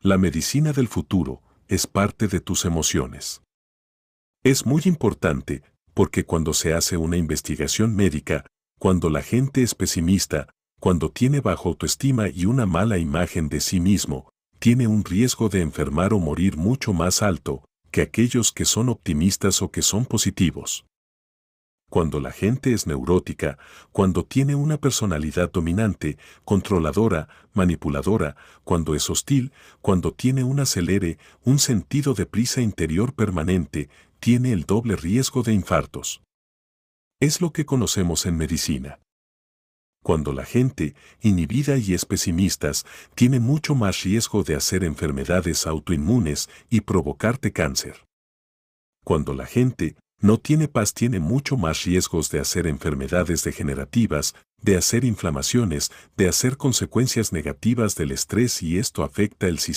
La medicina del futuro es parte de tus emociones. Es muy importante porque cuando se hace una investigación médica, cuando la gente es pesimista, cuando tiene baja autoestima y una mala imagen de sí mismo, tiene un riesgo de enfermar o morir mucho más alto que aquellos que son optimistas o que son positivos. Cuando la gente es neurótica, cuando tiene una personalidad dominante, controladora, manipuladora, cuando es hostil, cuando tiene un acelere, un sentido de prisa interior permanente, tiene el doble riesgo de infartos. Es lo que conocemos en medicina. Cuando la gente, inhibida y es pesimistas, tiene mucho más riesgo de hacer enfermedades autoinmunes y provocarte cáncer. Cuando la gente, no tiene paz tiene mucho más riesgos de hacer enfermedades degenerativas, de hacer inflamaciones, de hacer consecuencias negativas del estrés y esto afecta el sistema